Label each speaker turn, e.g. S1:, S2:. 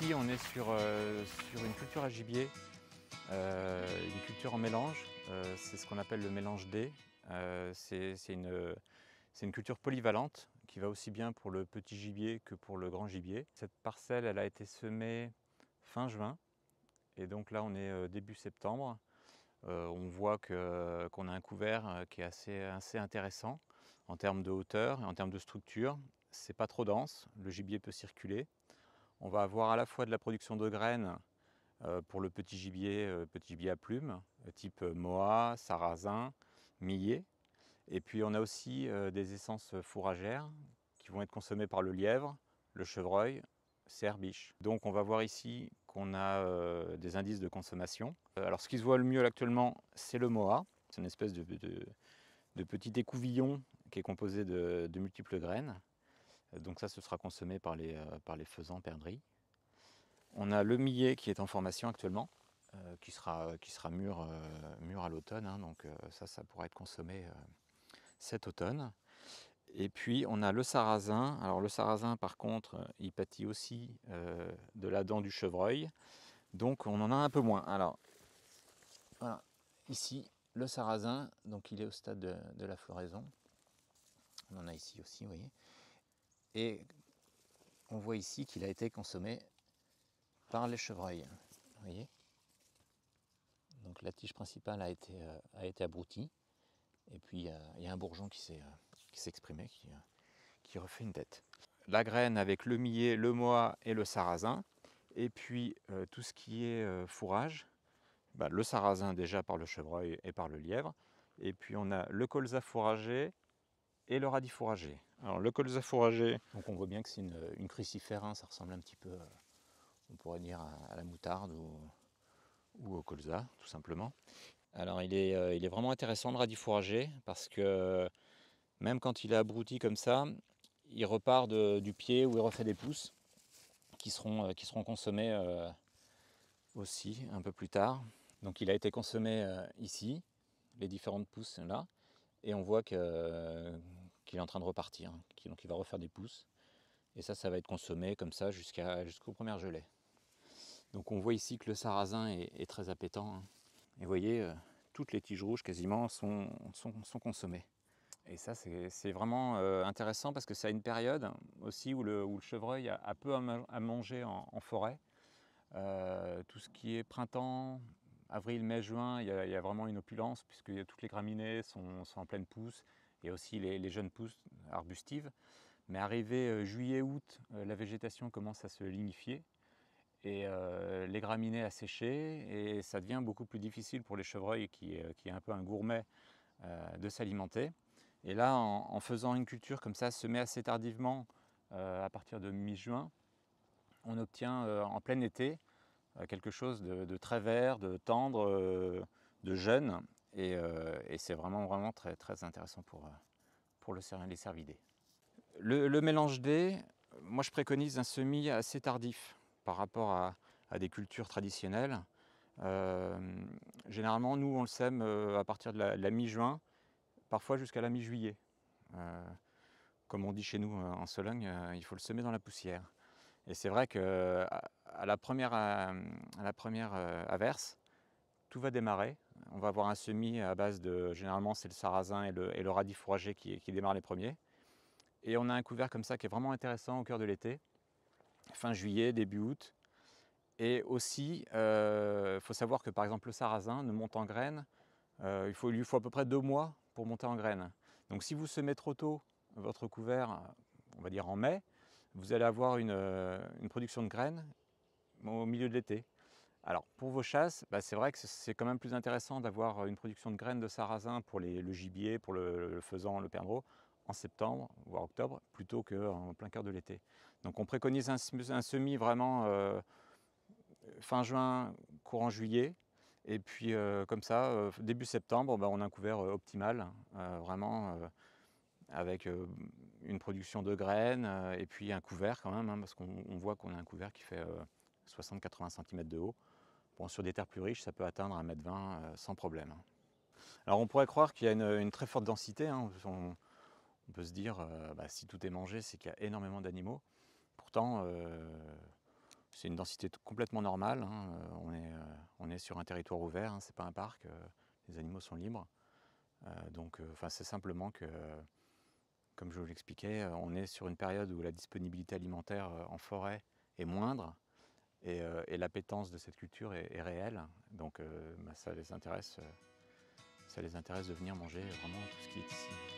S1: Ici, on est euh, sur, une culture à gibier, euh, une culture en mélange. Euh, c'est ce qu'on appelle le mélange D. c'est une, culture polyvalente qui va aussi bien pour le petit gibier que pour le grand gibier. Cette parcelle, elle a été semée fin juin. Et donc là, on est début septembre. on voit qu'on a un couvert qui est assez, assez intéressant en termes de hauteur et en termes de structure. C'est pas trop dense, le gibier peut circuler. On va avoir à la fois de la production de graines euh, pour le petit gibier, euh, petit gibier à plumes, euh, type moa, sarrasin, millet. Et puis on a aussi des essences fourragères qui vont être consommées par le lièvre, le chevreuil, cerbiche. Donc on va voir ici qu'on a des indices de consommation. Alors ce qui se voit le mieux actuellement, c'est le moa. C'est une espèce de, petit écouvillon qui est composé de multiples graines. Euh, donc ça, ce sera consommé par les, euh, par les faisans perdrix. On a le millet qui est en formation actuellement, euh, qui, sera, mûr, à l'automne. Hein. donc ça, ça pourra être consommé cet automne. Et puis on a le sarrasin. Alors le sarrasin, par contre, il pâtit aussi de la dent du chevreuil. Donc on en a un peu moins. Alors voilà, ici le sarrasin, donc il est au stade de la floraison. On en a ici aussi, vous voyez et on voit ici qu'il a été consommé par les chevreuils. Vous voyez Donc la tige principale a été, euh, abroutie et puis il y a un bourgeon qui s'est euh, exprimé, euh, qui, refait une tête. La graine avec le millet, le mois et le sarrasin et puis tout ce qui est fourrage, bah, le sarrasin déjà par le chevreuil et par le lièvre, et puis on a le colza fourragé et le radis fourragé. Alors le colza fourragé, donc on voit bien que c'est une, euh, crucifère, hein. ça ressemble un petit peu, euh, on pourrait dire, à, la moutarde ou, au colza, tout simplement. Alors il est, euh, il est vraiment intéressant le radis fourragé parce que même quand il est abruti comme ça, il repart du pied où il refait des pousses qui seront, qui seront consommées aussi un peu plus tard. Donc il a été consommé ici, les différentes pousses là, et on voit que, qu'il est en train de repartir. Hein, qui, donc il va refaire des pousses. Et ça, ça va être consommé comme ça jusqu'à, jusqu'aux premières gelées. Donc on voit ici que le sarrasin est, très appétant. Hein. Et vous voyez, euh, toutes les tiges rouges quasiment sont, sont, consommées. Et ça, c'est, vraiment euh, intéressant parce que c'est à une période aussi où le, où le chevreuil a, peu à, manger en, forêt. Euh, tout ce qui est printemps, avril, mai, juin, il y, a, vraiment une opulence puisque toutes les graminées sont, sont en pleine pousse et aussi les, jeunes pousses arbustives. Mais arrivé euh, juillet-août, euh, la végétation commence à se lignifier et euh, les graminées à sécher et ça devient beaucoup plus difficile pour les chevreuils qui, est un peu un gourmet de s'alimenter. Et là, en, faisant une culture comme ça, semée assez tardivement à partir de mi-juin, on obtient en plein été quelque chose de, de, très vert, de tendre, de jeune euh, et, c'est vraiment, vraiment très, très intéressant pour, euh, pour le, les cervidés. Le, le mélange D, moi je préconise un semis assez tardif par rapport à, des cultures traditionnelles. Euh, généralement, nous, on le sème à partir de la, mi-juin, parfois jusqu'à la mi-juillet. comme on dit chez nous en Sologne, il faut le semer dans la poussière. Et c'est vrai que à, la première, la première averse, tout va démarrer on va avoir un semis à base de, généralement c'est le sarrasin et le, et radis fourragé qui, qui, démarrent les premiers. Et on a un couvert comme ça qui est vraiment intéressant au cœur de l'été, fin juillet, début août. Et aussi, il euh, faut savoir que par exemple le sarrasin ne monte en graines, euh, il, faut, lui faut à peu près deux mois pour monter en graines. Donc si vous semez trop tôt votre couvert, on va dire en mai, vous allez avoir une euh, production de graines au milieu de l'été. Alors pour vos chasses, bah, c'est vrai que c'est quand même plus intéressant d'avoir euh, une production de graines de sarrasin pour le gibier, pour le, faisan, le perdreau, en septembre, voire octobre, plutôt qu'en euh, plein cœur de l'été. Donc on préconise un, semis vraiment euh, fin juin, courant juillet, et puis comme ça, début septembre, bah, on a un couvert optimal, vraiment avec une production de graines, et puis un couvert quand même, hein, parce qu'on voit qu'on a un couvert qui fait 60-80 cm de haut sur des terres plus riches, ça peut atteindre 1,20 m 20 sans problème. Hein. Alors on pourrait croire qu'il y a une, très forte densité. Hein. On, peut se dire, euh, bah, si tout est mangé, c'est qu'il y a énormément d'animaux. Pourtant, euh, c'est une densité complètement normale. Hein. Euh, on, est, sur un territoire ouvert, ce n'est pas un parc. les animaux sont libres. donc, c'est simplement que, comme je vous l'expliquais, on est sur une période où la disponibilité alimentaire en forêt est moindre. Euh, et, l'appétence de cette culture est, réelle, donc euh, bah, euh, ça les intéresse de venir manger vraiment tout ce qui est ici.